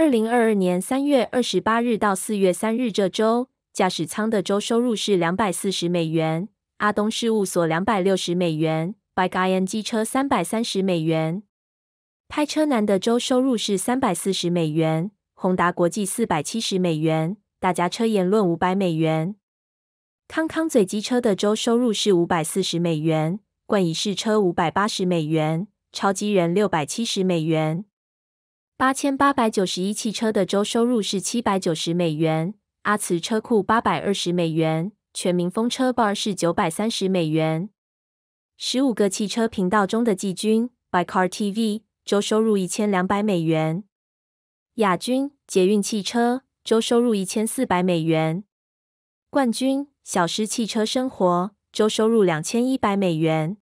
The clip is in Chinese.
二零二二年三月二十八日到四月三日这周，驾驶舱的周收入是两百四十美元。阿东事务所两百六十美元。白盖恩机车三百三十美元。拍车男的周收入是三百四十美元。宏达国际四百七十美元。大家车言论五百美元。康康嘴机车的周收入是五百四十美元。冠以试车五百八十美元。超级人六百七十美元。八千八百九十一汽车的周收入是七百九十美元，阿慈车库八百二十美元，全民风车 bar 是九百三十美元。十五个汽车频道中的季军 b y Car TV 周收入一千两百美元，亚军捷运汽车周收入一千四百美元，冠军小狮汽车生活周收入两千一百美元。